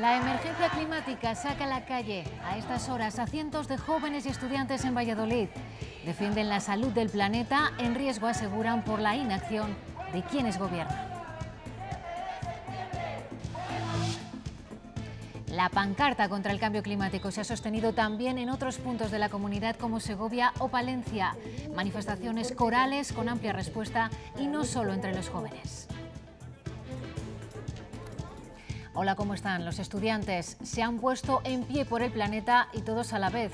La emergencia climática saca a la calle a estas horas a cientos de jóvenes y estudiantes en Valladolid. Defienden la salud del planeta en riesgo, aseguran, por la inacción de quienes gobiernan. La pancarta contra el cambio climático se ha sostenido también en otros puntos de la comunidad como Segovia o Palencia. Manifestaciones corales con amplia respuesta y no solo entre los jóvenes. Hola, ¿cómo están? Los estudiantes se han puesto en pie por el planeta y todos a la vez.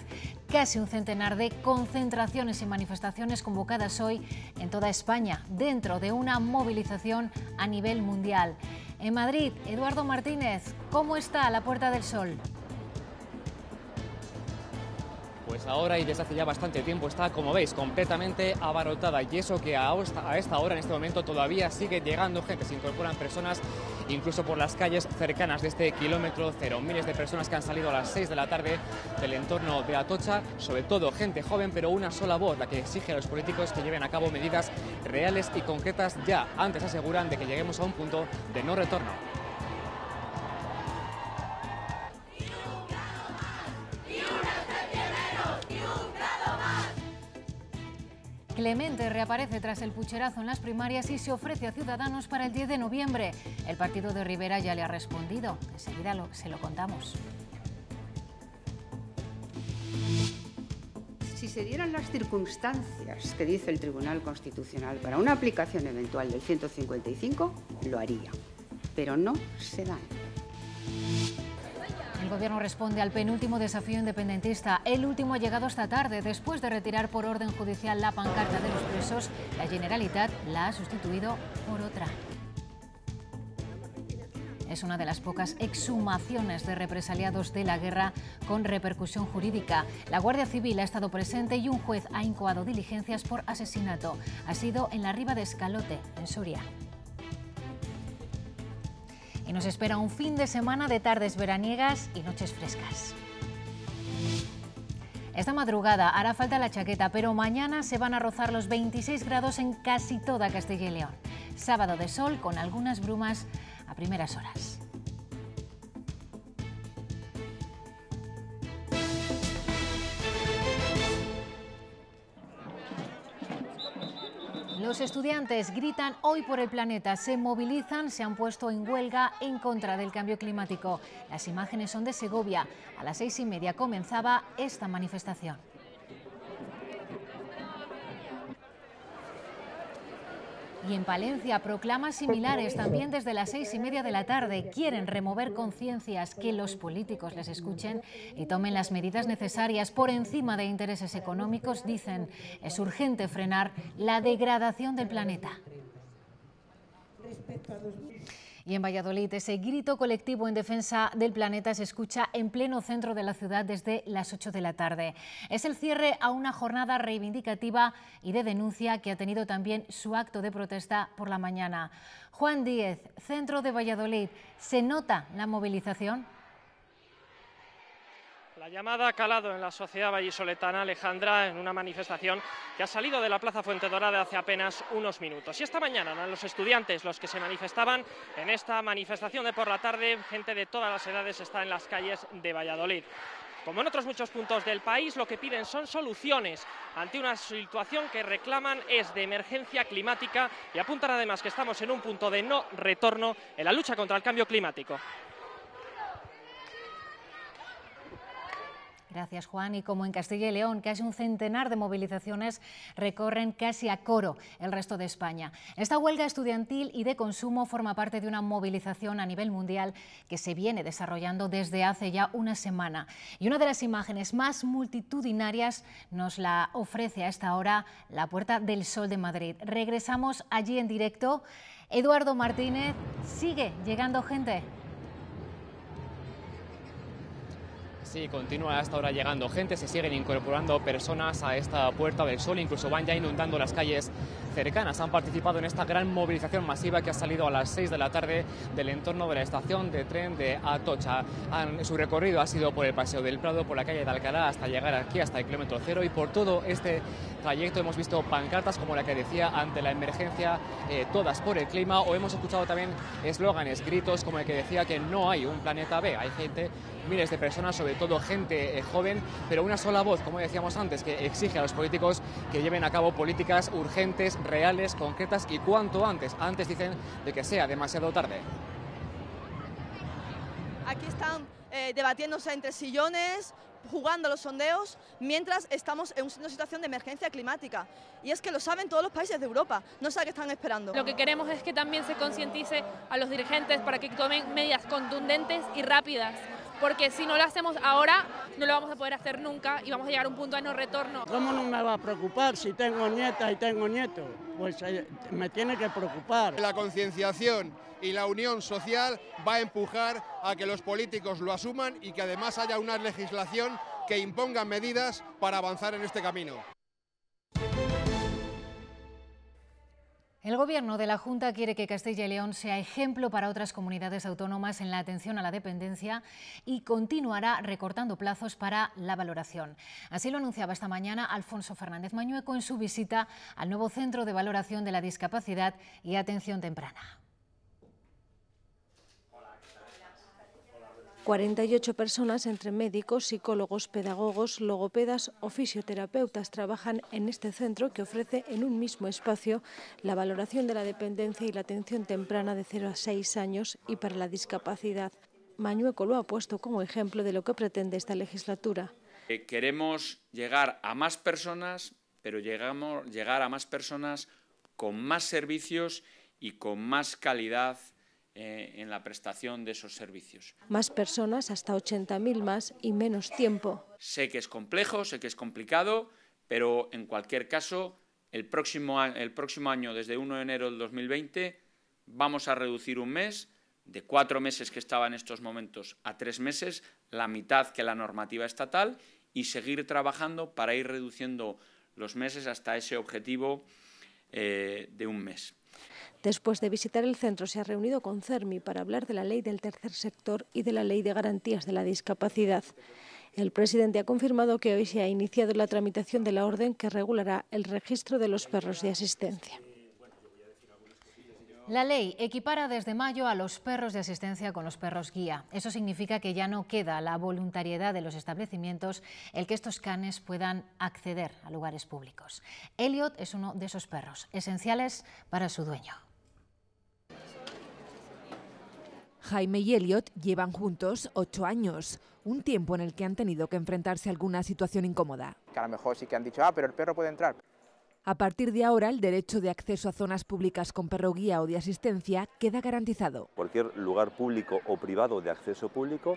Casi un centenar de concentraciones y manifestaciones convocadas hoy en toda España, dentro de una movilización a nivel mundial. En Madrid, Eduardo Martínez, ¿cómo está la Puerta del Sol? Pues ahora y desde hace ya bastante tiempo está, como veis, completamente abarrotada. Y eso que a esta hora, en este momento, todavía sigue llegando gente, se incorporan personas incluso por las calles cercanas de este kilómetro cero. Miles de personas que han salido a las 6 de la tarde del entorno de Atocha, sobre todo gente joven, pero una sola voz, la que exige a los políticos que lleven a cabo medidas reales y concretas ya. Antes aseguran de que lleguemos a un punto de no retorno. Clemente reaparece tras el pucherazo en las primarias y se ofrece a Ciudadanos para el 10 de noviembre. El partido de Rivera ya le ha respondido. Enseguida se lo contamos. Si se dieran las circunstancias que dice el Tribunal Constitucional para una aplicación eventual del 155, lo haría. Pero no se dan gobierno responde al penúltimo desafío independentista. El último ha llegado esta tarde. Después de retirar por orden judicial la pancarta de los presos, la Generalitat la ha sustituido por otra. Es una de las pocas exhumaciones de represaliados de la guerra con repercusión jurídica. La Guardia Civil ha estado presente y un juez ha incoado diligencias por asesinato. Ha sido en la Riva de Escalote, en Soria y nos espera un fin de semana de tardes veraniegas y noches frescas. Esta madrugada hará falta la chaqueta, pero mañana se van a rozar los 26 grados en casi toda Castilla y León. Sábado de sol con algunas brumas a primeras horas. Los estudiantes gritan hoy por el planeta, se movilizan, se han puesto en huelga en contra del cambio climático. Las imágenes son de Segovia. A las seis y media comenzaba esta manifestación. Y en Palencia, proclamas similares también desde las seis y media de la tarde. Quieren remover conciencias, que los políticos les escuchen y tomen las medidas necesarias por encima de intereses económicos. Dicen, es urgente frenar la degradación del planeta. Y en Valladolid, ese grito colectivo en defensa del planeta se escucha en pleno centro de la ciudad desde las 8 de la tarde. Es el cierre a una jornada reivindicativa y de denuncia que ha tenido también su acto de protesta por la mañana. Juan Díez, centro de Valladolid, ¿se nota la movilización? La llamada ha calado en la sociedad vallisoletana Alejandra en una manifestación que ha salido de la Plaza Fuente Dorada hace apenas unos minutos. Y esta mañana los estudiantes los que se manifestaban en esta manifestación de por la tarde. Gente de todas las edades está en las calles de Valladolid. Como en otros muchos puntos del país, lo que piden son soluciones ante una situación que reclaman es de emergencia climática y apuntan además que estamos en un punto de no retorno en la lucha contra el cambio climático. Gracias, Juan. Y como en Castilla y León, casi un centenar de movilizaciones recorren casi a coro el resto de España. Esta huelga estudiantil y de consumo forma parte de una movilización a nivel mundial que se viene desarrollando desde hace ya una semana. Y una de las imágenes más multitudinarias nos la ofrece a esta hora la Puerta del Sol de Madrid. Regresamos allí en directo. Eduardo Martínez, sigue llegando gente. Sí, continúa hasta ahora llegando gente, se siguen incorporando personas a esta Puerta del Sol, incluso van ya inundando las calles cercanas. Han participado en esta gran movilización masiva que ha salido a las 6 de la tarde del entorno de la estación de tren de Atocha. Han, su recorrido ha sido por el Paseo del Prado, por la calle de Alcalá, hasta llegar aquí, hasta el kilómetro cero. Y por todo este trayecto hemos visto pancartas como la que decía ante la emergencia, eh, todas por el clima, o hemos escuchado también eslóganes, gritos como el que decía que no hay un planeta B. Hay gente, miles de personas, sobre todo gente eh, joven, pero una sola voz, como decíamos antes, que exige a los políticos que lleven a cabo políticas urgentes, reales, concretas y cuanto antes. Antes dicen de que sea demasiado tarde. Aquí están eh, debatiéndose entre sillones, jugando los sondeos mientras estamos en una situación de emergencia climática. Y es que lo saben todos los países de Europa, no sé a qué están esperando. Lo que queremos es que también se concientice a los dirigentes para que tomen medidas contundentes y rápidas porque si no lo hacemos ahora, no lo vamos a poder hacer nunca y vamos a llegar a un punto de no retorno. ¿Cómo no me va a preocupar si tengo nieta y tengo nieto? Pues eh, me tiene que preocupar. La concienciación y la unión social va a empujar a que los políticos lo asuman y que además haya una legislación que imponga medidas para avanzar en este camino. El gobierno de la Junta quiere que Castilla y León sea ejemplo para otras comunidades autónomas en la atención a la dependencia y continuará recortando plazos para la valoración. Así lo anunciaba esta mañana Alfonso Fernández Mañueco en su visita al nuevo Centro de Valoración de la Discapacidad y Atención Temprana. 48 personas, entre médicos, psicólogos, pedagogos, logopedas o fisioterapeutas, trabajan en este centro que ofrece en un mismo espacio la valoración de la dependencia y la atención temprana de 0 a 6 años y para la discapacidad. Mañueco lo ha puesto como ejemplo de lo que pretende esta legislatura. Eh, queremos llegar a más personas, pero llegamos, llegar a más personas con más servicios y con más calidad eh, en la prestación de esos servicios. Más personas, hasta 80.000 más y menos tiempo. Sé que es complejo, sé que es complicado, pero en cualquier caso, el próximo, año, desde 1 de enero del 2020, vamos a reducir un mes de cuatro meses que estaba en estos momentos a tres meses, la mitad que la normativa estatal, y seguir trabajando para ir reduciendo los meses hasta ese objetivo eh, de un mes. Después de visitar el centro, se ha reunido con CERMI para hablar de la ley del tercer sector y de la ley de garantías de la discapacidad. El presidente ha confirmado que hoy se ha iniciado la tramitación de la orden que regulará el registro de los perros de asistencia. La ley equipara desde mayo a los perros de asistencia con los perros guía. Eso significa que ya no queda la voluntariedad de los establecimientos el que estos canes puedan acceder a lugares públicos. Elliot es uno de esos perros, esenciales para su dueño. Jaime y Elliot llevan juntos ocho años, un tiempo en el que han tenido que enfrentarse a alguna situación incómoda. a lo mejor sí que han dicho, ah, pero el perro puede entrar. A partir de ahora, el derecho de acceso a zonas públicas con perro guía o de asistencia queda garantizado. Cualquier lugar público o privado de acceso público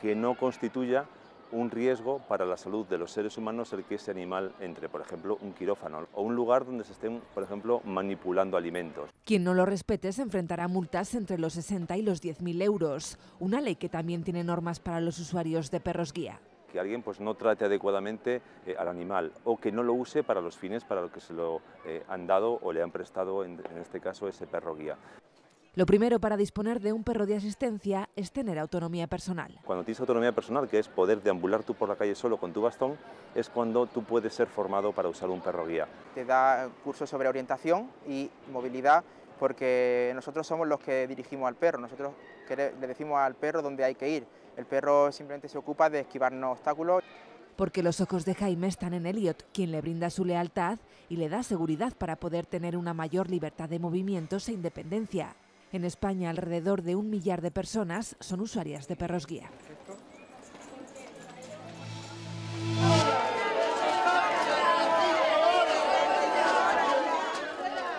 que no constituya un riesgo para la salud de los seres humanos el que ese animal entre, por ejemplo, un quirófano o un lugar donde se estén, por ejemplo, manipulando alimentos. Quien no lo respete se enfrentará a multas entre los 60 y los 10.000 euros, una ley que también tiene normas para los usuarios de perros guía que alguien pues, no trate adecuadamente eh, al animal o que no lo use para los fines para los que se lo eh, han dado o le han prestado, en, en este caso, ese perro guía. Lo primero para disponer de un perro de asistencia es tener autonomía personal. Cuando tienes autonomía personal, que es poder deambular tú por la calle solo con tu bastón, es cuando tú puedes ser formado para usar un perro guía. Te da cursos sobre orientación y movilidad porque nosotros somos los que dirigimos al perro, nosotros le decimos al perro dónde hay que ir el perro simplemente se ocupa de esquivarnos obstáculos. Porque los ojos de Jaime están en Elliot, quien le brinda su lealtad y le da seguridad para poder tener una mayor libertad de movimientos e independencia. En España, alrededor de un millar de personas son usuarias de perros guía.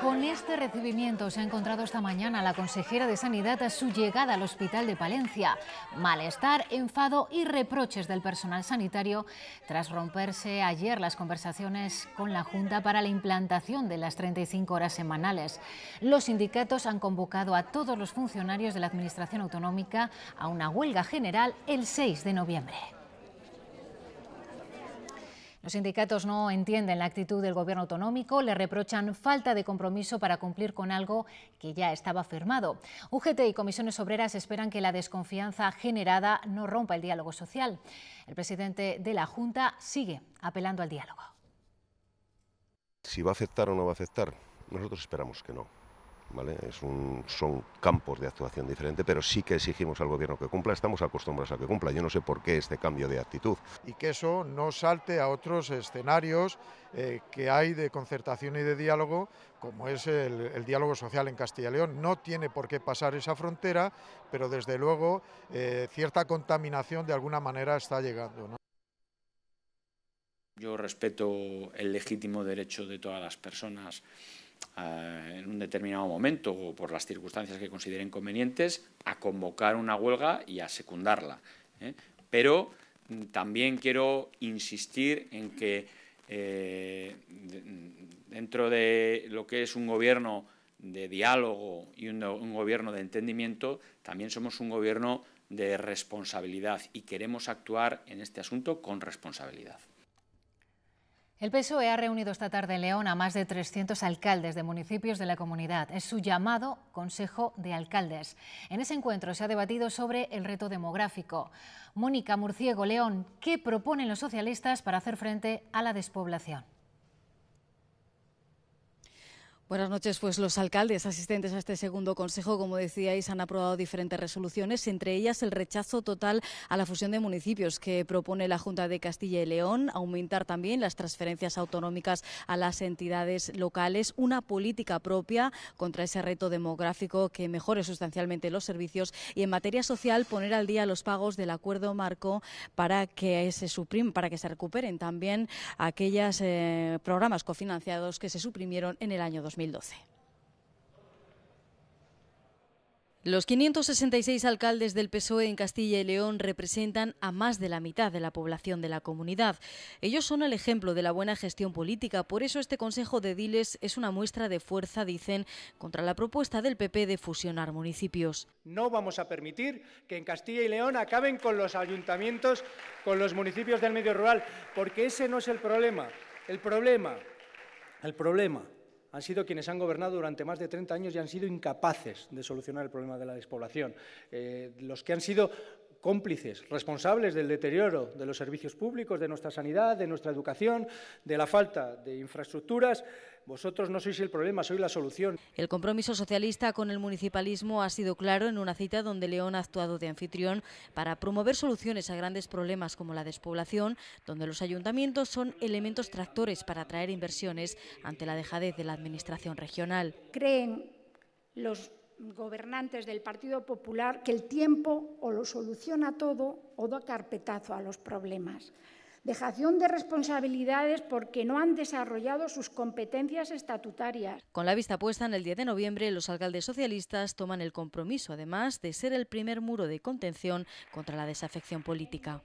Con este recibimiento se ha encontrado esta mañana la consejera de Sanidad a su llegada al Hospital de Palencia. Malestar, enfado y reproches del personal sanitario tras romperse ayer las conversaciones con la Junta para la implantación de las 35 horas semanales. Los sindicatos han convocado a todos los funcionarios de la Administración Autonómica a una huelga general el 6 de noviembre. Los sindicatos no entienden la actitud del gobierno autonómico, le reprochan falta de compromiso para cumplir con algo que ya estaba firmado. UGT y comisiones obreras esperan que la desconfianza generada no rompa el diálogo social. El presidente de la Junta sigue apelando al diálogo. Si va a aceptar o no va a aceptar, nosotros esperamos que no es un, son campos de actuación diferente, pero sí que exigimos al gobierno que cumpla, estamos acostumbrados a que cumpla. Yo no sé por qué este cambio de actitud. Y que eso no salte a otros escenarios eh, que hay de concertación y de diálogo, como es el, diálogo social en Castilla y León. No tiene por qué pasar esa frontera, pero desde luego eh, cierta contaminación de alguna manera está llegando. Yo respeto el legítimo derecho de todas las personas eh, en un determinado momento o por las circunstancias que consideren convenientes, a convocar una huelga y a secundarla. ¿eh? Pero mm, también quiero insistir en que eh, mm, dentro de lo que es un gobierno de diálogo y un gobierno de entendimiento, también somos un gobierno de responsabilidad y queremos actuar en este asunto con responsabilidad. El PSOE ha reunido esta tarde en León a más de 300 alcaldes de municipios de la comunidad. Es su llamado Consejo de Alcaldes. En ese encuentro se ha debatido sobre el reto demográfico. Mónica Murciego León, ¿qué proponen los socialistas para hacer frente a la despoblación? Buenas noches. Pues los alcaldes asistentes a este segundo consejo, como decíais, han aprobado diferentes resoluciones, entre ellas el rechazo total a la fusión de municipios que propone la Junta de Castilla y León, aumentar también las transferencias autonómicas a las entidades locales, una política propia contra ese reto demográfico que mejore sustancialmente los servicios y en materia social poner al día los pagos del acuerdo marco para que se para que se recuperen también aquellos eh, programas cofinanciados que se suprimieron en el año los 566 alcaldes del PSOE en Castilla y León representan a más de la mitad de la población de la comunidad. Ellos son el ejemplo de la buena gestión política, por eso este Consejo de Diles es una muestra de fuerza, dicen, contra la propuesta del PP de fusionar municipios. No vamos a permitir que en Castilla y León acaben con los ayuntamientos, con los municipios del medio rural, porque ese no es el problema. El problema, el problema han sido quienes han gobernado durante más de 30 años y han sido incapaces de solucionar el problema de la despoblación. Eh, los que han sido cómplices, responsables del deterioro de los servicios públicos, de nuestra sanidad, de nuestra educación, de la falta de infraestructuras, vosotros no sois el problema, sois la solución. El compromiso socialista con el municipalismo ha sido claro en una cita donde León ha actuado de anfitrión para promover soluciones a grandes problemas como la despoblación, donde los ayuntamientos son elementos tractores para atraer inversiones ante la dejadez de la administración regional. Creen los gobernantes del Partido Popular que el tiempo o lo soluciona todo o da carpetazo a los problemas dejación de responsabilidades porque no han desarrollado sus competencias estatutarias. Con la vista puesta en el 10 de noviembre, los alcaldes socialistas toman el compromiso, además, de ser el primer muro de contención contra la desafección política.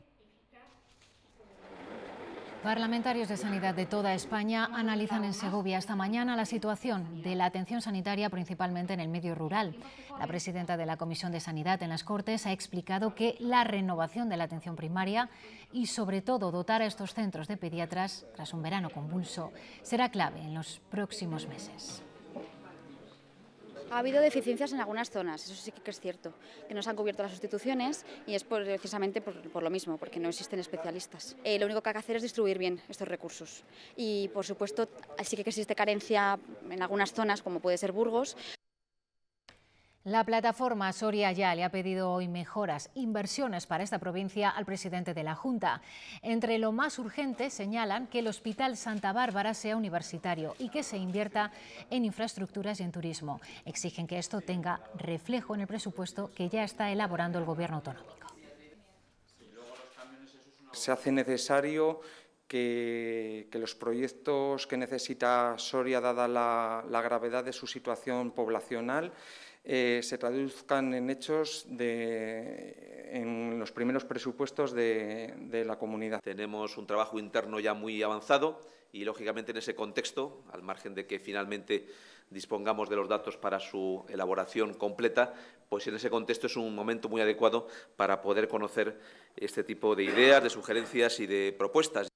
Parlamentarios de Sanidad de toda España analizan en Segovia esta mañana la situación de la atención sanitaria principalmente en el medio rural. La presidenta de la Comisión de Sanidad en las Cortes ha explicado que la renovación de la atención primaria y sobre todo dotar a estos centros de pediatras tras un verano convulso será clave en los próximos meses. Ha habido deficiencias en algunas zonas, eso sí que es cierto, que no se han cubierto las sustituciones y es precisamente por, lo mismo, porque no existen especialistas. Eh, lo único que hay que hacer es distribuir bien estos recursos y, por supuesto, sí que existe carencia en algunas zonas, como puede ser Burgos, la plataforma Soria Ya le ha pedido hoy mejoras, inversiones para esta provincia al presidente de la Junta. Entre lo más urgente señalan que el Hospital Santa Bárbara sea universitario y que se invierta en infraestructuras y en turismo. Exigen que esto tenga reflejo en el presupuesto que ya está elaborando el Gobierno autonómico. Se hace necesario que, los proyectos que necesita Soria, dada la gravedad de su situación poblacional, eh, se traduzcan en hechos de, en los primeros presupuestos de, de la comunidad. Tenemos un trabajo interno ya muy avanzado y, lógicamente, en ese contexto, al margen de que finalmente dispongamos de los datos para su elaboración completa, pues en ese contexto es un momento muy adecuado para poder conocer este tipo de ideas, de sugerencias y de propuestas.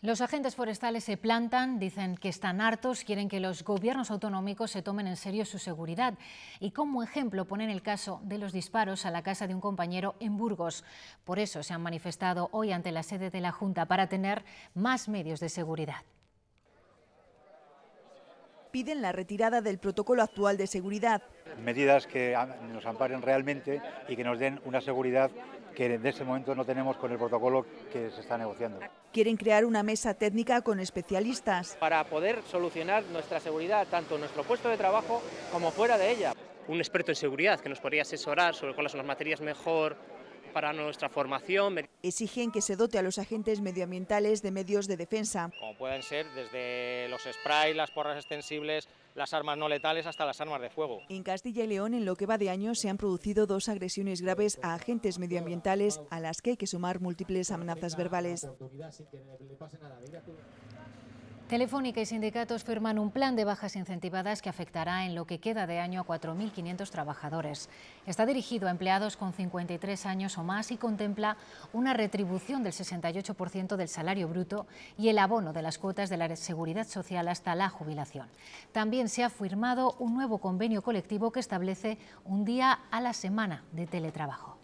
Los agentes forestales se plantan, dicen que están hartos, quieren que los gobiernos autonómicos se tomen en serio su seguridad y como ejemplo ponen el caso de los disparos a la casa de un compañero en Burgos. Por eso se han manifestado hoy ante la sede de la Junta para tener más medios de seguridad piden la retirada del protocolo actual de seguridad. Medidas que nos amparen realmente y que nos den una seguridad que en este momento no tenemos con el protocolo que se está negociando. Quieren crear una mesa técnica con especialistas. Para poder solucionar nuestra seguridad, tanto en nuestro puesto de trabajo como fuera de ella. Un experto en seguridad que nos podría asesorar sobre cuáles son las materias mejor para nuestra formación. Exigen que se dote a los agentes medioambientales de medios de defensa. Como pueden ser desde los sprays, las porras extensibles, las armas no letales hasta las armas de fuego. En Castilla y León, en lo que va de año, se han producido dos agresiones graves a agentes medioambientales a las que hay que sumar múltiples amenazas verbales. Telefónica y sindicatos firman un plan de bajas incentivadas que afectará en lo que queda de año a 4.500 trabajadores. Está dirigido a empleados con 53 años o más y contempla una retribución del 68% del salario bruto y el abono de las cuotas de la seguridad social hasta la jubilación. También se ha firmado un nuevo convenio colectivo que establece un día a la semana de teletrabajo.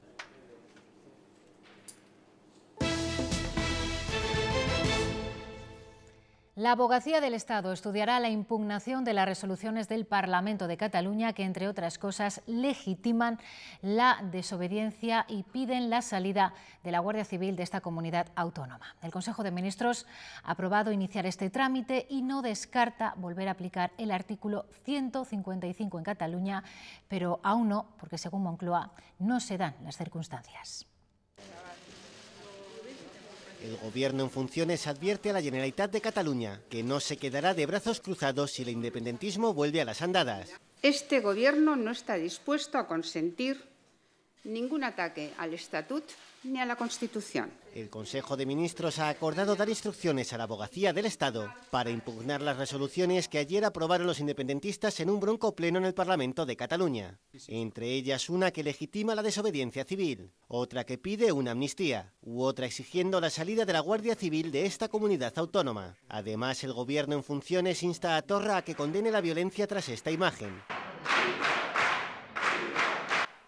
La Abogacía del Estado estudiará la impugnación de las resoluciones del Parlamento de Cataluña que, entre otras cosas, legitiman la desobediencia y piden la salida de la Guardia Civil de esta comunidad autónoma. El Consejo de Ministros ha aprobado iniciar este trámite y no descarta volver a aplicar el artículo 155 en Cataluña, pero aún no, porque según Moncloa no se dan las circunstancias. El gobierno en funciones advierte a la Generalitat de Cataluña que no se quedará de brazos cruzados si el independentismo vuelve a las andadas. Este gobierno no está dispuesto a consentir ningún ataque al estatut ni a la Constitución. El Consejo de Ministros ha acordado dar instrucciones a la abogacía del Estado para impugnar las resoluciones que ayer aprobaron los independentistas en un bronco pleno en el Parlamento de Cataluña. Entre ellas una que legitima la desobediencia civil, otra que pide una amnistía, u otra exigiendo la salida de la Guardia Civil de esta comunidad autónoma. Además, el Gobierno en funciones insta a Torra a que condene la violencia tras esta imagen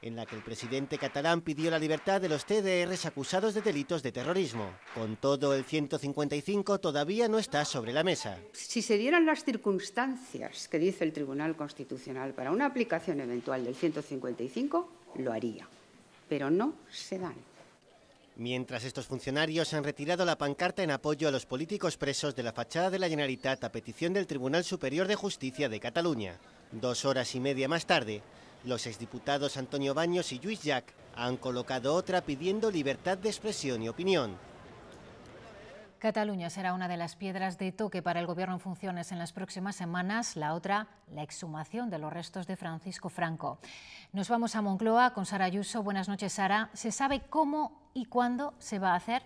en la que el presidente catalán pidió la libertad de los TDRs acusados de delitos de terrorismo. Con todo, el 155 todavía no está sobre la mesa. Si se dieran las circunstancias que dice el Tribunal Constitucional para una aplicación eventual del 155, lo haría, pero no se dan. Mientras estos funcionarios han retirado la pancarta en apoyo a los políticos presos de la fachada de la Generalitat a petición del Tribunal Superior de Justicia de Cataluña. Dos horas y media más tarde, los exdiputados Antonio Baños y Luis Jack han colocado otra pidiendo libertad de expresión y opinión. Cataluña será una de las piedras de toque para el gobierno en funciones en las próximas semanas, la otra, la exhumación de los restos de Francisco Franco. Nos vamos a Moncloa con Sara Ayuso. Buenas noches, Sara. ¿Se sabe cómo y cuándo se va a hacer?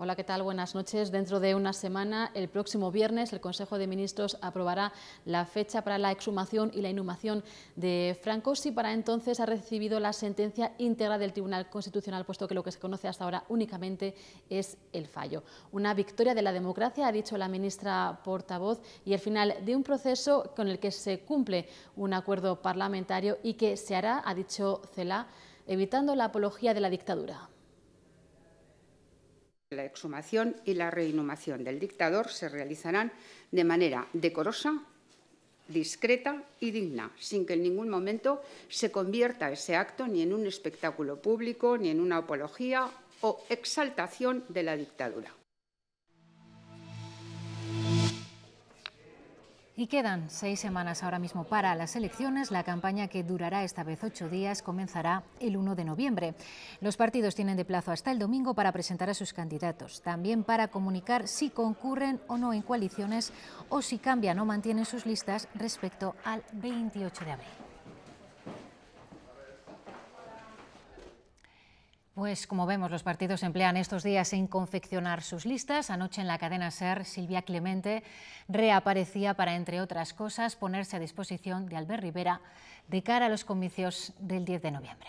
Hola, ¿qué tal? Buenas noches. Dentro de una semana, el próximo viernes, el Consejo de Ministros aprobará la fecha para la exhumación y la inhumación de Franco. y para entonces ha recibido la sentencia íntegra del Tribunal Constitucional, puesto que lo que se conoce hasta ahora únicamente es el fallo. Una victoria de la democracia, ha dicho la ministra portavoz, y el final de un proceso con el que se cumple un acuerdo parlamentario y que se hará, ha dicho Cela, evitando la apología de la dictadura. La exhumación y la reinhumación del dictador se realizarán de manera decorosa, discreta y digna, sin que en ningún momento se convierta ese acto ni en un espectáculo público, ni en una apología o exaltación de la dictadura. Y quedan seis semanas ahora mismo para las elecciones. La campaña que durará esta vez ocho días comenzará el 1 de noviembre. Los partidos tienen de plazo hasta el domingo para presentar a sus candidatos, también para comunicar si concurren o no en coaliciones o si cambian o mantienen sus listas respecto al 28 de abril. Pues como vemos, los partidos emplean estos días en confeccionar sus listas. Anoche en la cadena SER, Silvia Clemente reaparecía para, entre otras cosas, ponerse a disposición de Albert Rivera de cara a los comicios del 10 de noviembre.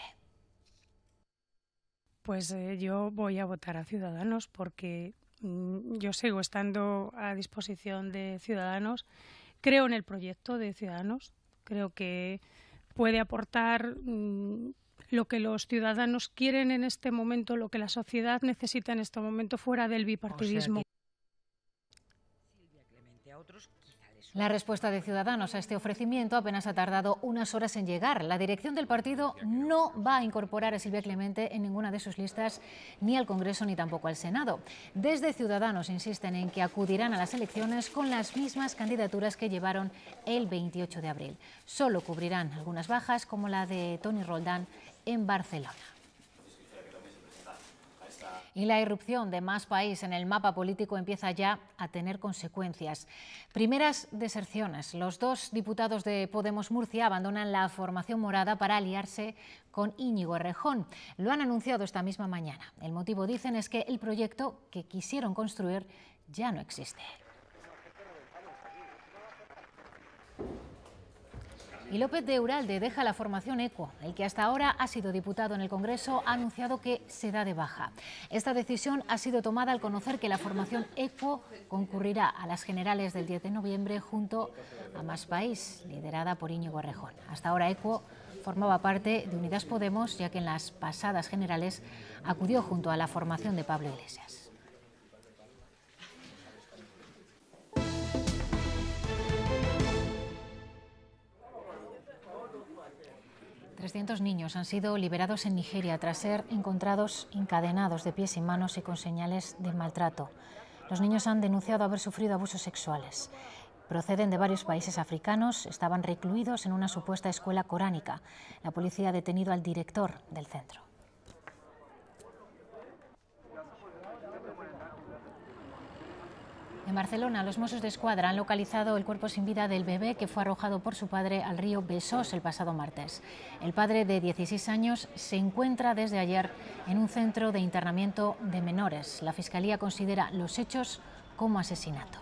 Pues eh, yo voy a votar a Ciudadanos porque mm, yo sigo estando a disposición de Ciudadanos. Creo en el proyecto de Ciudadanos. Creo que puede aportar... Mm, lo que los ciudadanos quieren en este momento, lo que la sociedad necesita en este momento fuera del bipartidismo. La respuesta de Ciudadanos a este ofrecimiento apenas ha tardado unas horas en llegar. La dirección del partido no va a incorporar a Silvia Clemente en ninguna de sus listas, ni al Congreso ni tampoco al Senado. Desde Ciudadanos insisten en que acudirán a las elecciones con las mismas candidaturas que llevaron el 28 de abril. Solo cubrirán algunas bajas, como la de Tony Roldán en Barcelona. Y la irrupción de más país en el mapa político empieza ya a tener consecuencias. Primeras deserciones. Los dos diputados de Podemos Murcia abandonan la formación morada para aliarse con Íñigo Rejón. Lo han anunciado esta misma mañana. El motivo, dicen, es que el proyecto que quisieron construir ya no existe. Y López de Uralde deja la formación ECO, el que hasta ahora ha sido diputado en el Congreso, ha anunciado que se da de baja. Esta decisión ha sido tomada al conocer que la formación ECO concurrirá a las generales del 10 de noviembre junto a Más País, liderada por Íñigo Arrejón. Hasta ahora ECO formaba parte de Unidas Podemos, ya que en las pasadas generales acudió junto a la formación de Pablo Iglesias. 300 niños han sido liberados en Nigeria tras ser encontrados encadenados de pies y manos y con señales de maltrato. Los niños han denunciado haber sufrido abusos sexuales. Proceden de varios países africanos, estaban recluidos en una supuesta escuela coránica. La policía ha detenido al director del centro. En Barcelona, los Mossos de Escuadra han localizado el cuerpo sin vida del bebé que fue arrojado por su padre al río Besós el pasado martes. El padre de 16 años se encuentra desde ayer en un centro de internamiento de menores. La Fiscalía considera los hechos como asesinato.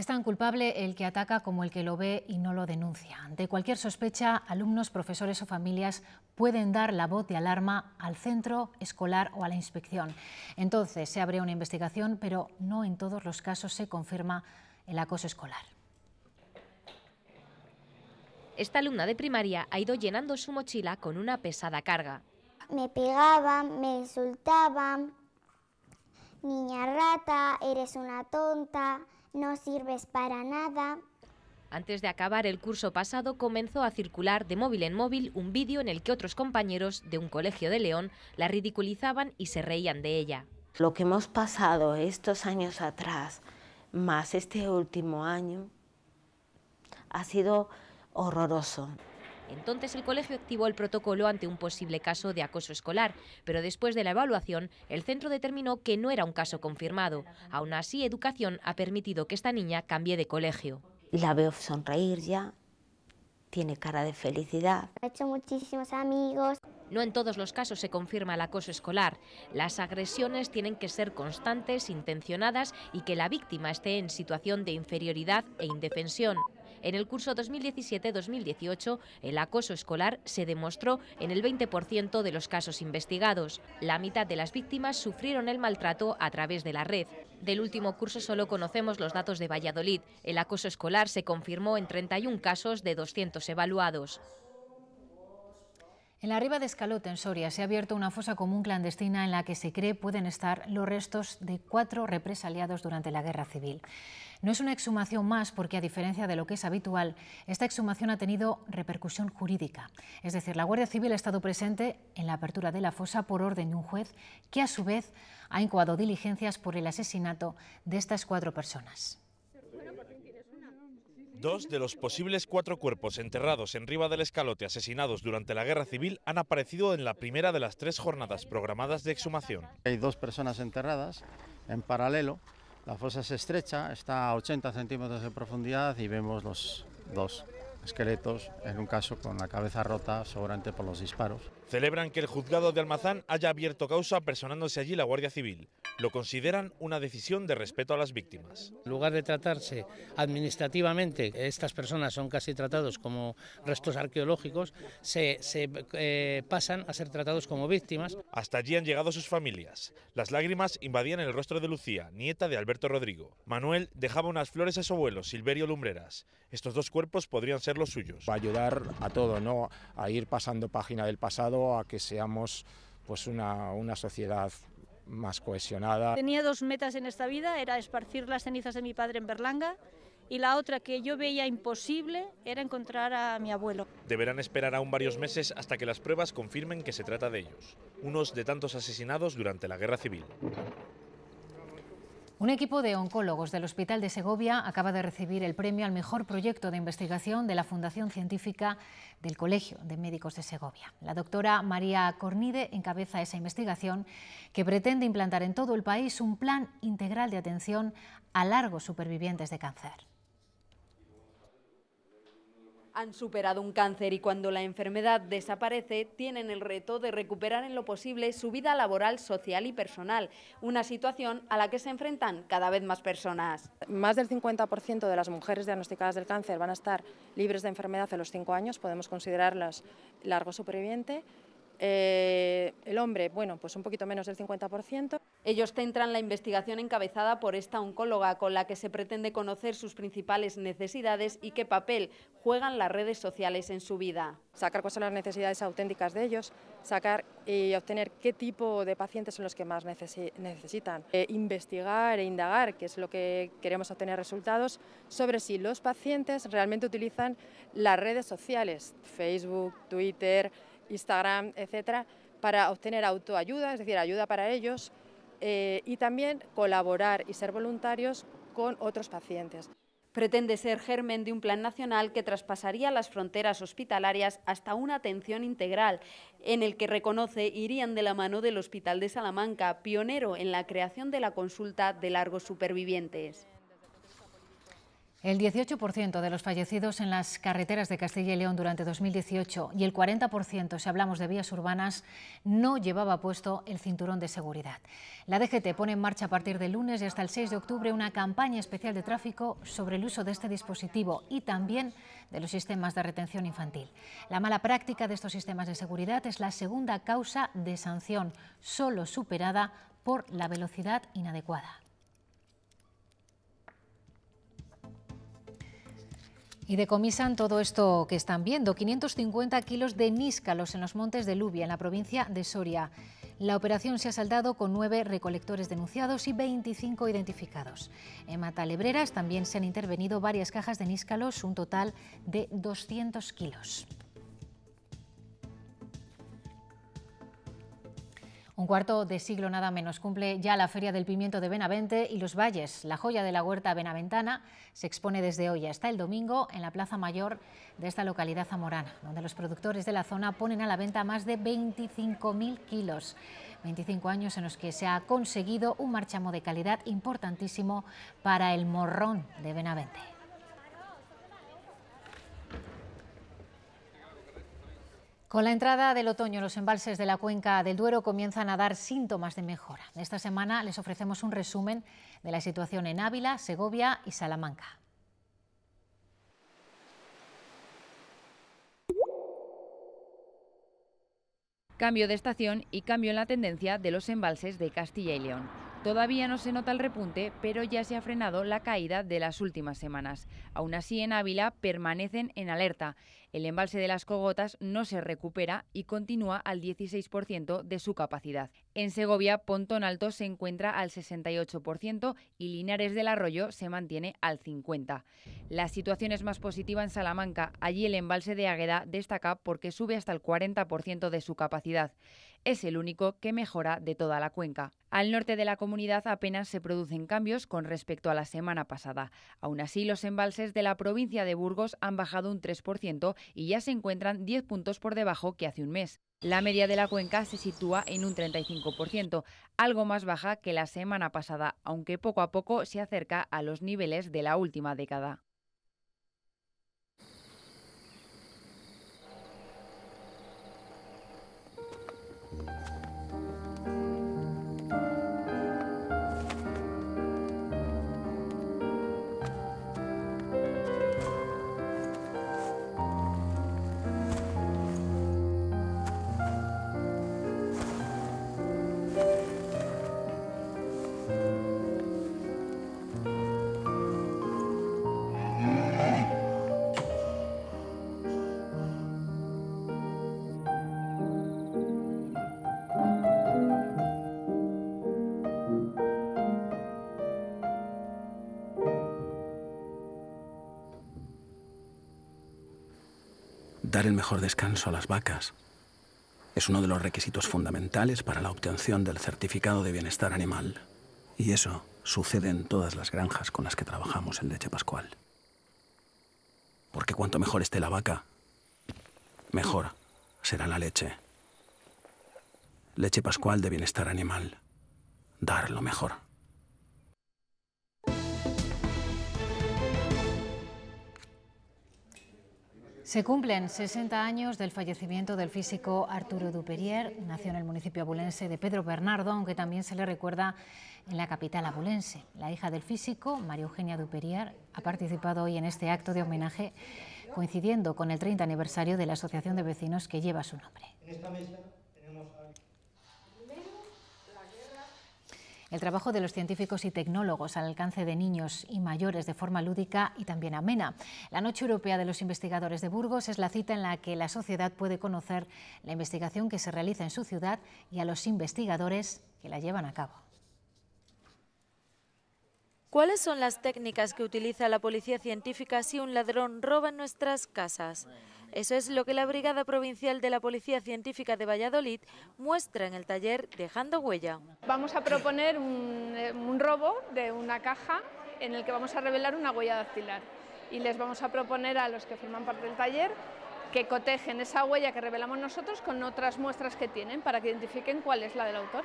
Es tan culpable el que ataca como el que lo ve y no lo denuncia. Ante cualquier sospecha, alumnos, profesores o familias pueden dar la voz de alarma al centro escolar o a la inspección. Entonces se abre una investigación, pero no en todos los casos se confirma el acoso escolar. Esta alumna de primaria ha ido llenando su mochila con una pesada carga. Me pegaban, me insultaban, niña rata, eres una tonta no sirves para nada. Antes de acabar el curso pasado comenzó a circular de móvil en móvil un vídeo en el que otros compañeros de un colegio de León la ridiculizaban y se reían de ella. Lo que hemos pasado estos años atrás, más este último año, ha sido horroroso. Entonces el colegio activó el protocolo ante un posible caso de acoso escolar, pero después de la evaluación, el centro determinó que no era un caso confirmado. Aún así, Educación ha permitido que esta niña cambie de colegio. La veo sonreír ya, tiene cara de felicidad. Ha hecho muchísimos amigos. No en todos los casos se confirma el acoso escolar. Las agresiones tienen que ser constantes, intencionadas y que la víctima esté en situación de inferioridad e indefensión. En el curso 2017-2018, el acoso escolar se demostró en el 20% de los casos investigados. La mitad de las víctimas sufrieron el maltrato a través de la red. Del último curso solo conocemos los datos de Valladolid. El acoso escolar se confirmó en 31 casos de 200 evaluados. En la Riva de Escalote, en Soria, se ha abierto una fosa común clandestina en la que se cree pueden estar los restos de cuatro represaliados durante la Guerra Civil. No es una exhumación más porque, a diferencia de lo que es habitual, esta exhumación ha tenido repercusión jurídica. Es decir, la Guardia Civil ha estado presente en la apertura de la fosa por orden de un juez que, a su vez, ha incoado diligencias por el asesinato de estas cuatro personas. Dos de los posibles cuatro cuerpos enterrados en Riva del Escalote asesinados durante la Guerra Civil han aparecido en la primera de las tres jornadas programadas de exhumación. Hay dos personas enterradas en paralelo. La fosa es estrecha, está a 80 centímetros de profundidad y vemos los dos esqueletos, en un caso con la cabeza rota seguramente por los disparos. Celebran que el juzgado de Almazán haya abierto causa personándose allí la Guardia Civil. Lo consideran una decisión de respeto a las víctimas. En lugar de tratarse administrativamente, estas personas son casi tratados como restos arqueológicos, se, eh, pasan a ser tratados como víctimas. Hasta allí han llegado sus familias. Las lágrimas invadían el rostro de Lucía, nieta de Alberto Rodrigo. Manuel dejaba unas flores a su abuelo, Silverio Lumbreras. Estos dos cuerpos podrían ser los suyos. Va a ayudar a todo, ¿no? A ir pasando página del pasado, a que seamos pues una, una sociedad más cohesionada. Tenía dos metas en esta vida, era esparcir las cenizas de mi padre en Berlanga y la otra que yo veía imposible era encontrar a mi abuelo. Deberán esperar aún varios meses hasta que las pruebas confirmen que se trata de ellos, unos de tantos asesinados durante la guerra civil. Un equipo de oncólogos del Hospital de Segovia acaba de recibir el premio al mejor proyecto de investigación de la Fundación Científica del Colegio de Médicos de Segovia. La doctora María Cornide encabeza esa investigación que pretende implantar en todo el país un plan integral de atención a largos supervivientes de cáncer. Han superado un cáncer y cuando la enfermedad desaparece, tienen el reto de recuperar en lo posible su vida laboral, social y personal, una situación a la que se enfrentan cada vez más personas. Más del 50% de las mujeres diagnosticadas del cáncer van a estar libres de enfermedad a los 5 años, podemos considerarlas largo superviviente eh, el hombre, bueno, pues un poquito menos del 50%. Ellos centran la investigación encabezada por esta oncóloga, con la que se pretende conocer sus principales necesidades y qué papel juegan las redes sociales en su vida. Sacar cuáles son las necesidades auténticas de ellos, sacar y obtener qué tipo de pacientes son los que más necesitan, eh, investigar e indagar, que es lo que queremos obtener resultados, sobre si los pacientes realmente utilizan las redes sociales, Facebook, Twitter, Instagram, etcétera, para obtener autoayuda, es decir, ayuda para ellos, eh, y también colaborar y ser voluntarios con otros pacientes. Pretende ser germen de un plan nacional que traspasaría las fronteras hospitalarias hasta una atención integral, en el que reconoce irían de la mano del Hospital de Salamanca, pionero en la creación de la consulta de largos supervivientes. El 18% de los fallecidos en las carreteras de Castilla y León durante 2018 y el 40% si hablamos de vías urbanas no llevaba puesto el cinturón de seguridad. La DGT pone en marcha a partir del lunes y hasta el 6 de octubre una campaña especial de tráfico sobre el uso de este dispositivo y también de los sistemas de retención infantil. La mala práctica de estos sistemas de seguridad es la segunda causa de sanción, solo superada por la velocidad inadecuada. Y decomisan todo esto que están viendo, 550 kilos de níscalos en los montes de Lubia, en la provincia de Soria. La operación se ha saldado con nueve recolectores denunciados y 25 identificados. En Matalebreras también se han intervenido varias cajas de níscalos, un total de 200 kilos. Un cuarto de siglo nada menos cumple ya la Feria del Pimiento de Benavente y los Valles. La joya de la huerta benaventana se expone desde hoy hasta el domingo en la Plaza Mayor de esta localidad zamorana, donde los productores de la zona ponen a la venta más de 25.000 kilos. 25 años en los que se ha conseguido un marchamo de calidad importantísimo para el morrón de Benavente. Con la entrada del otoño, los embalses de la cuenca del Duero comienzan a dar síntomas de mejora. Esta semana les ofrecemos un resumen de la situación en Ávila, Segovia y Salamanca. Cambio de estación y cambio en la tendencia de los embalses de Castilla y León. Todavía no se nota el repunte, pero ya se ha frenado la caída de las últimas semanas. Aún así, en Ávila permanecen en alerta. El embalse de las Cogotas no se recupera y continúa al 16% de su capacidad. En Segovia, Pontón Alto se encuentra al 68% y Linares del Arroyo se mantiene al 50%. La situación es más positiva en Salamanca. Allí el embalse de Águeda destaca porque sube hasta el 40% de su capacidad. Es el único que mejora de toda la cuenca. Al norte de la comunidad apenas se producen cambios con respecto a la semana pasada. Aún así, los embalses de la provincia de Burgos han bajado un 3% y ya se encuentran 10 puntos por debajo que hace un mes. La media de la cuenca se sitúa en un 35%, algo más baja que la semana pasada, aunque poco a poco se acerca a los niveles de la última década. dar el mejor descanso a las vacas. Es uno de los requisitos fundamentales para la obtención del certificado de bienestar animal. Y eso sucede en todas las granjas con las que trabajamos en leche pascual. Porque cuanto mejor esté la vaca, mejor será la leche. Leche pascual de bienestar animal. Dar lo mejor. Se cumplen 60 años del fallecimiento del físico Arturo Duperier. Nació en el municipio abulense de Pedro Bernardo, aunque también se le recuerda en la capital abulense. La hija del físico, María Eugenia Duperier, ha participado hoy en este acto de homenaje coincidiendo con el 30 aniversario de la Asociación de Vecinos que lleva su nombre. el trabajo de los científicos y tecnólogos al alcance de niños y mayores de forma lúdica y también amena. La Noche Europea de los Investigadores de Burgos es la cita en la que la sociedad puede conocer la investigación que se realiza en su ciudad y a los investigadores que la llevan a cabo. ¿Cuáles son las técnicas que utiliza la policía científica si un ladrón roba en nuestras casas? Eso es lo que la Brigada Provincial de la Policía Científica de Valladolid muestra en el taller Dejando Huella. Vamos a proponer eh, un, robo de una caja en el que vamos a revelar una huella dactilar y les vamos a proponer a los que forman parte del taller que cotejen esa huella que revelamos nosotros con otras muestras que tienen para que identifiquen cuál es la del autor.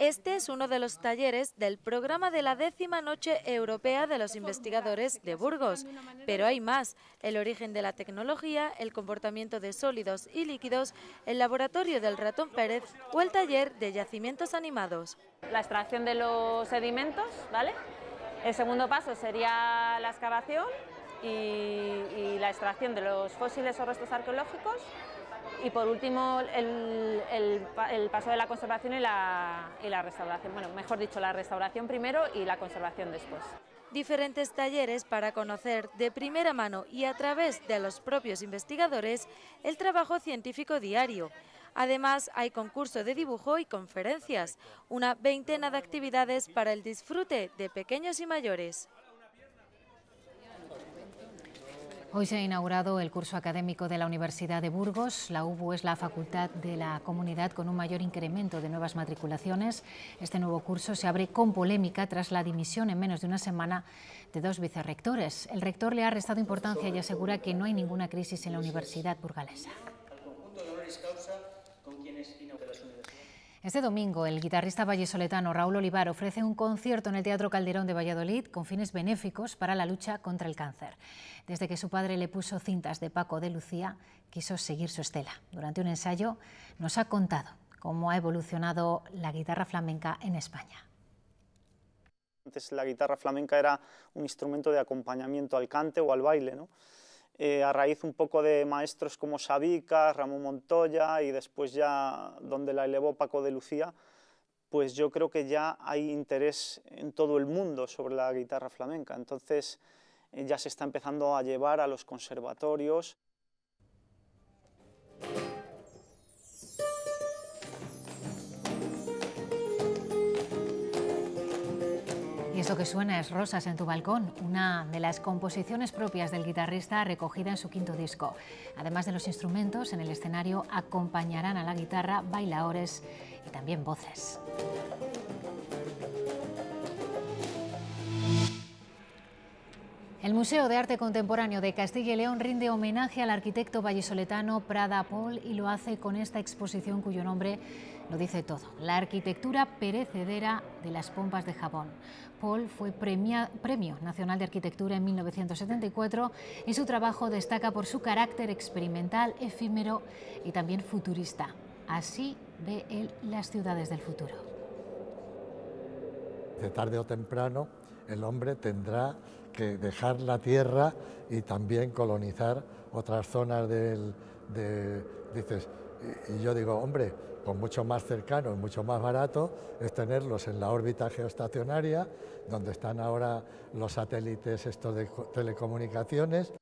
Este es uno de los talleres del programa de la décima noche europea de los investigadores de Burgos. Pero hay más, el origen de la tecnología, el comportamiento de sólidos y líquidos, el laboratorio del ratón Pérez o el taller de yacimientos animados. La extracción de los sedimentos, ¿vale? El segundo paso sería la excavación y, y la extracción de los fósiles o restos arqueológicos y por último el, paso de la conservación y la, y la restauración. Bueno, mejor dicho, la restauración primero y la conservación después diferentes talleres para conocer de primera mano y a través de los propios investigadores el trabajo científico diario. Además, hay concurso de dibujo y conferencias, una veintena de actividades para el disfrute de pequeños y mayores. Hoy se ha inaugurado el curso académico de la Universidad de Burgos. La UBU es la facultad de la comunidad con un mayor incremento de nuevas matriculaciones. Este nuevo curso se abre con polémica tras la dimisión en menos de una semana de dos vicerrectores. El rector le ha restado importancia y asegura que no hay ninguna crisis en la universidad burgalesa. Este domingo, el guitarrista vallesoletano Raúl Olivar ofrece un concierto en el Teatro Calderón de Valladolid con fines benéficos para la lucha contra el cáncer. Desde que su padre le puso cintas de Paco de Lucía, quiso seguir su estela. Durante un ensayo nos ha contado cómo ha evolucionado la guitarra flamenca en España. Antes la guitarra flamenca era un instrumento de acompañamiento al cante o al baile, ¿no? Eh, a raíz un poco de maestros como Sabica, Ramón Montoya y después ya donde la elevó Paco de Lucía, pues yo creo que ya hay interés en todo el mundo sobre la guitarra flamenca. Entonces eh, ya se está empezando a llevar a los conservatorios. Esto que suena es Rosas en tu balcón, una de las composiciones propias del guitarrista recogida en su quinto disco. Además de los instrumentos, en el escenario acompañarán a la guitarra bailadores y también voces. El Museo de Arte Contemporáneo de Castilla y León rinde homenaje al arquitecto vallisoletano Prada Paul y lo hace con esta exposición cuyo nombre lo dice todo, la arquitectura perecedera de las pompas de jabón... Paul fue Premio Nacional de Arquitectura en 1974 y su trabajo destaca por su carácter experimental, efímero y también futurista. Así ve él las ciudades del futuro. De tarde o temprano el hombre tendrá que dejar la tierra y también colonizar otras zonas del... De, dices, y yo digo, hombre, pues mucho más cercano y mucho más barato es tenerlos en la órbita geoestacionaria, donde están ahora los satélites estos de telecomunicaciones.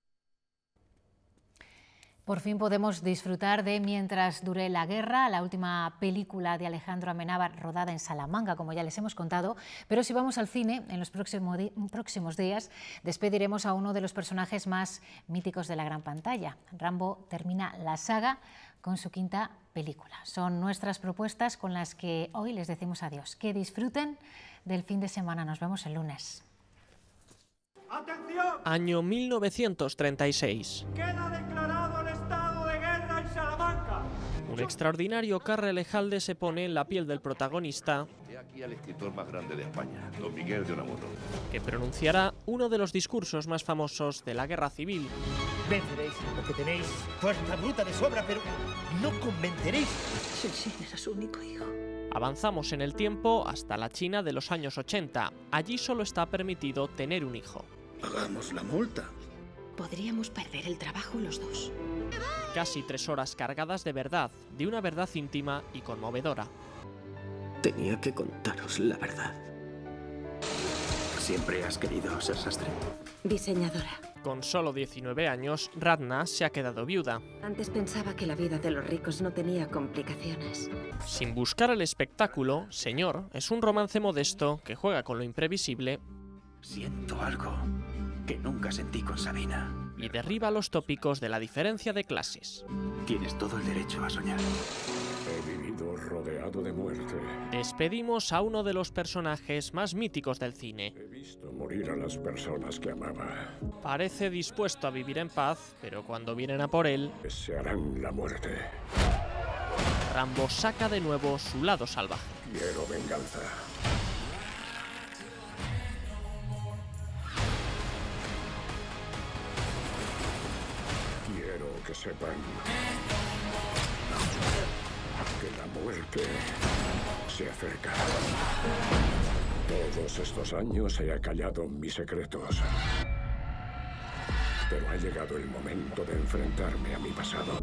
Por fin podemos disfrutar de Mientras dure la guerra, la última película de Alejandro Amenábar rodada en Salamanca, como ya les hemos contado. Pero si vamos al cine, en los próximos días despediremos a uno de los personajes más míticos de la gran pantalla. Rambo termina la saga con su quinta película. Son nuestras propuestas con las que hoy les decimos adiós. Que disfruten del fin de semana. Nos vemos el lunes. ¡Atención! Año 1936. El extraordinario Carre Lejalde se pone en la piel del protagonista. más grande de España, Que pronunciará uno de los discursos más famosos de la Guerra Civil. tenéis de sobra, pero no Avanzamos en el tiempo hasta la China de los años 80. Allí solo está permitido tener un hijo. Hagamos la multa. Podríamos perder el trabajo los dos. Casi tres horas cargadas de verdad, de una verdad íntima y conmovedora. Tenía que contaros la verdad. Siempre has querido ser sastre. Diseñadora. Con solo 19 años, Radna se ha quedado viuda. Antes pensaba que la vida de los ricos no tenía complicaciones. Sin buscar el espectáculo, Señor es un romance modesto que juega con lo imprevisible. Siento algo que nunca sentí con Sabina. Y derriba los tópicos de la diferencia de clases. Tienes todo el derecho a soñar. He vivido rodeado de muerte. Despedimos a uno de los personajes más míticos del cine. He visto morir a las personas que amaba. Parece dispuesto a vivir en paz, pero cuando vienen a por él. Desearán la muerte. Rambo saca de nuevo su lado salvaje. Quiero venganza. sepan que la muerte se acerca. Todos estos años he acallado mis secretos. Pero ha llegado el momento de enfrentarme a mi pasado.